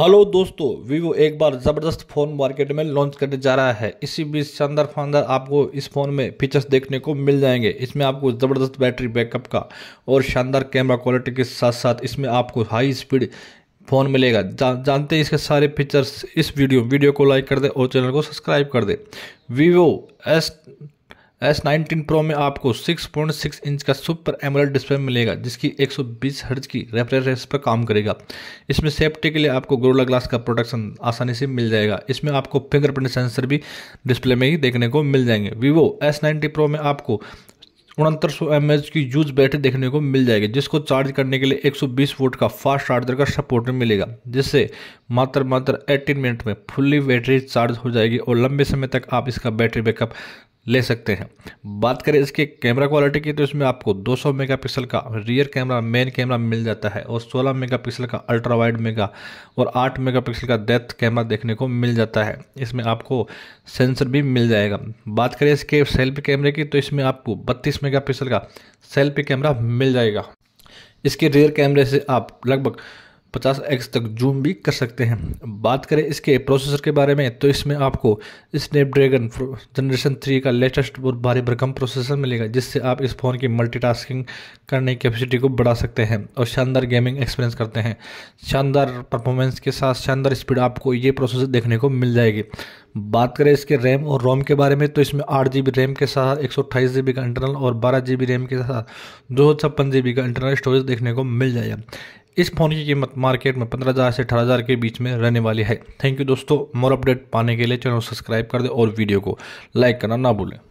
hello दोस्तों Vivo एक बार ज़बरदस्त फ़ोन मार्केट में लॉन्च करने जा रहा है इसी बीच शानदार फानदार आपको इस फ़ोन में फीचर्स देखने को मिल जाएंगे इसमें आपको ज़बरदस्त बैटरी बैकअप का और शानदार कैमरा क्वालिटी के साथ साथ इसमें आपको हाई स्पीड फ़ोन मिलेगा जा, जानते हैं इसके सारे फीचर्स इस वीडियो वीडियो को लाइक कर दे और चैनल को सब्सक्राइब कर दे Vivo S S nineteen pro में आपको 6.6 इंच का सुपर एमोलेड डिस्प्ले मिलेगा जिसकी 120 हर्ज की रेफ्रेश पर काम करेगा इसमें सेफ्टी के लिए आपको गोरोला ग्लास का प्रोटेक्शन आसानी से मिल जाएगा इसमें आपको फिंगरप्रिंट सेंसर भी डिस्प्ले में ही देखने को मिल जाएंगे वीवो एस नाइनटी प्रो में आपको उनहत्तर सौ एम एच की यूज बैटरी देखने को मिल जाएगी जिसको चार्ज करने के लिए 120 वोल्ट का फास्ट चार्जर का सपोर्ट मिलेगा जिससे मात्र मात्र 18 मिनट में फुल्ली बैटरी चार्ज हो जाएगी और लंबे समय तक आप इसका बैटरी बैकअप ले सकते हैं बात करें इसके कैमरा क्वालिटी की तो इसमें आपको 200 मेगापिक्सल का रियर कैमरा मेन कैमरा मिल जाता है और 16 मेगापिक्सल का अल्ट्रा वाइड मेगा और 8 मेगापिक्सल का डेप्थ कैमरा देखने को मिल जाता है इसमें आपको सेंसर भी मिल जाएगा बात करें इसके सेल्फी कैमरे की तो इसमें आपको बत्तीस मेगा का सेल्फी कैमरा मिल जाएगा इसके रियर कैमरे से आप लगभग पचास एक्स तक जूम भी कर सकते हैं बात करें इसके प्रोसेसर के बारे में तो इसमें आपको स्नैपड्रैगन जनरेशन थ्री का लेटेस्ट और भारी भरकम प्रोसेसर मिलेगा जिससे आप इस फ़ोन की मल्टीटास्किंग करने की कैपेसिटी को बढ़ा सकते हैं और शानदार गेमिंग एक्सपीरियंस करते हैं शानदार परफॉर्मेंस के साथ शानदार स्पीड आपको ये प्रोसेसर देखने को मिल जाएगी बात करें इसके रैम और रोम के बारे में तो इसमें आठ जी रैम के साथ एक सौ का इंटरनल और बारह जी रैम के साथ दो छप्पन जी का इंटरनल स्टोरेज देखने को मिल जाएगा इस फ़ोन की कीमत मार्केट में पंद्रह हज़ार से अठारह हज़ार के बीच में रहने वाली है थैंक यू दोस्तों मोर अपडेट पाने के लिए चैनल सब्सक्राइब कर दें और वीडियो को लाइक करना ना भूलें